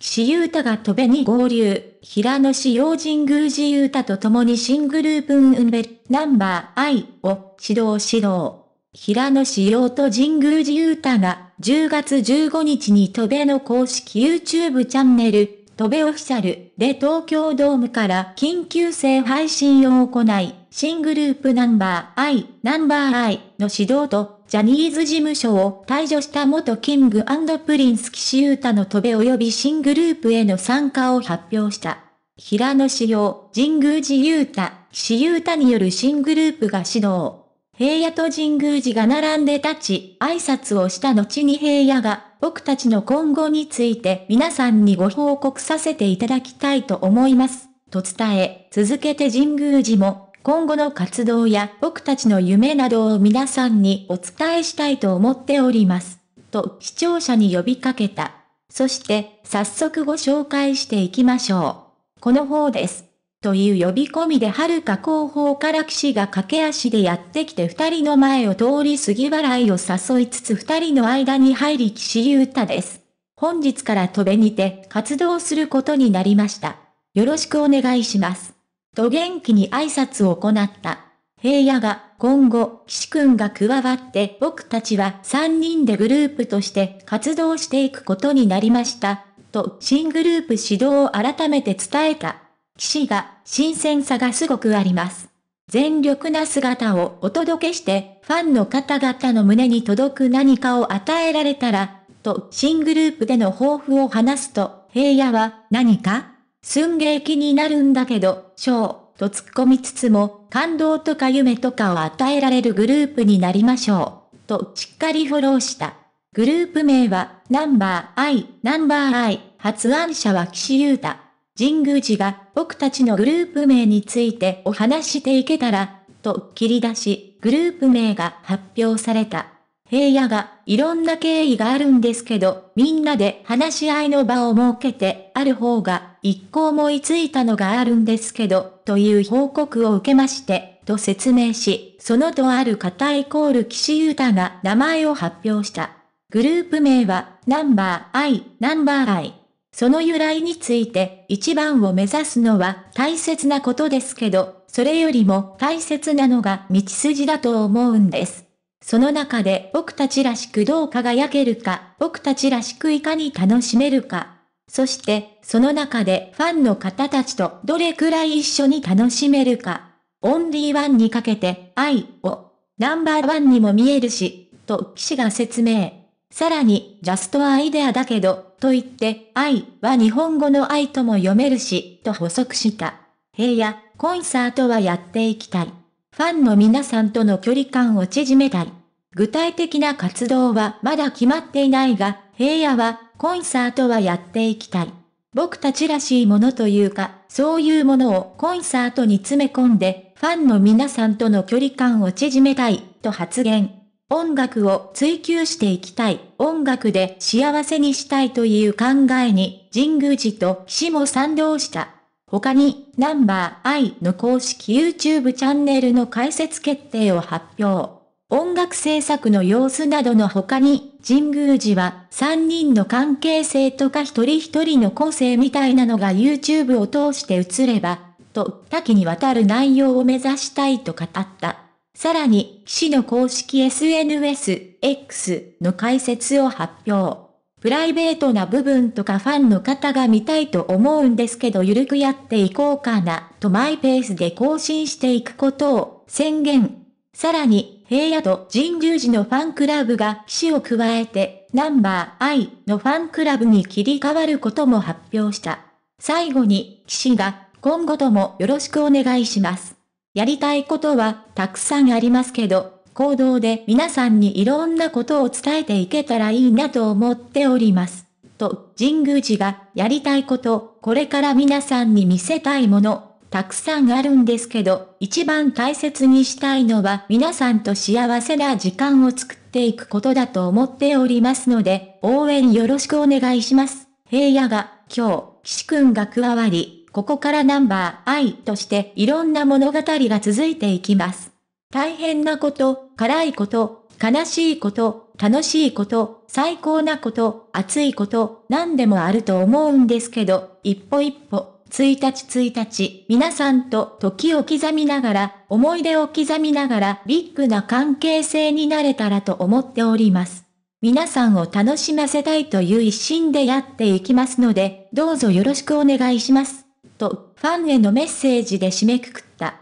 私うたが戸べに合流、平野市用神宮寺ゆうたと共に新グループ運べ、ナンバー I を指導指導。平野市用と神宮寺ゆうたが10月15日に戸べの公式 YouTube チャンネル、戸べオフィシャルで東京ドームから緊急性配信を行い、新グループナンバー I、ナンバー I の指導とジャニーズ事務所を退場した元キングプリンス岸優太の渡米及び新グループへの参加を発表した。平野志陽、神宮寺優太、岸優太による新グループが始動。平野と神宮寺が並んで立ち、挨拶をした後に平野が、僕たちの今後について皆さんにご報告させていただきたいと思います。と伝え、続けて神宮寺も今後の活動や僕たちの夢などを皆さんにお伝えしたいと思っております。と視聴者に呼びかけた。そして早速ご紹介していきましょう。この方です。という呼び込みで遥か後方から騎士が駆け足でやってきて二人の前を通り過ぎ笑いを誘いつつ二人の間に入り騎士ゆうたです。本日から戸べにて活動することになりました。よろしくお願いします。と元気に挨拶を行った。平野が、今後、岸くんが加わって僕たちは3人でグループとして活動していくことになりました。と、新グループ指導を改めて伝えた。岸が、新鮮さがすごくあります。全力な姿をお届けして、ファンの方々の胸に届く何かを与えられたら、と、新グループでの抱負を話すと、平野は、何かすんげえ気になるんだけど、ショー。と突っ込みつつも、感動とか夢とかを与えられるグループになりましょう、としっかりフォローした。グループ名は、ナンバー I、ナンバー I、発案者は岸優太。神宮寺が僕たちのグループ名についてお話していけたら、と切り出し、グループ名が発表された。平野がいろんな経緯があるんですけど、みんなで話し合いの場を設けて、ある方が一向思いついたのがあるんですけど、という報告を受けまして、と説明し、そのとある方イコール岸優太が名前を発表した。グループ名は、ナンバー I、ナンバー I。その由来について、一番を目指すのは大切なことですけど、それよりも大切なのが道筋だと思うんです。その中で僕たちらしくどう輝けるか、僕たちらしくいかに楽しめるか。そして、その中でファンの方たちとどれくらい一緒に楽しめるか。オンリーワンにかけて愛をナンバーワンにも見えるし、と騎士が説明。さらに、ジャストアイデアだけど、と言って、愛は日本語の愛とも読めるし、と補足した。平野、コンサートはやっていきたい。ファンの皆さんとの距離感を縮めたい。具体的な活動はまだ決まっていないが、平野はコンサートはやっていきたい。僕たちらしいものというか、そういうものをコンサートに詰め込んで、ファンの皆さんとの距離感を縮めたい、と発言。音楽を追求していきたい、音楽で幸せにしたいという考えに、神宮寺と岸も賛同した。他に、ナンバー I の公式 YouTube チャンネルの解説決定を発表。音楽制作の様子などの他に、神宮寺は3人の関係性とか一人一人の個性みたいなのが YouTube を通して映れば、と多岐にわたる内容を目指したいと語った。さらに、騎士の公式 SNS、X の解説を発表。プライベートな部分とかファンの方が見たいと思うんですけどゆるくやっていこうかな、とマイペースで更新していくことを宣言。さらに、平野と神宮寺のファンクラブが騎士を加えて、ナンバー I のファンクラブに切り替わることも発表した。最後に、騎士が、今後ともよろしくお願いします。やりたいことは、たくさんありますけど、行動で皆さんにいろんなことを伝えていけたらいいなと思っております。と、神宮寺がやりたいこと、これから皆さんに見せたいもの、たくさんあるんですけど、一番大切にしたいのは皆さんと幸せな時間を作っていくことだと思っておりますので、応援よろしくお願いします。平野が今日、岸くんが加わり、ここからナンバー I としていろんな物語が続いていきます。大変なこと、辛いこと、悲しいこと、楽しいこと、最高なこと、熱いこと、何でもあると思うんですけど、一歩一歩、1日1日、皆さんと時を刻みながら、思い出を刻みながら、ビッグな関係性になれたらと思っております。皆さんを楽しませたいという一心でやっていきますので、どうぞよろしくお願いします。と、ファンへのメッセージで締めくくった。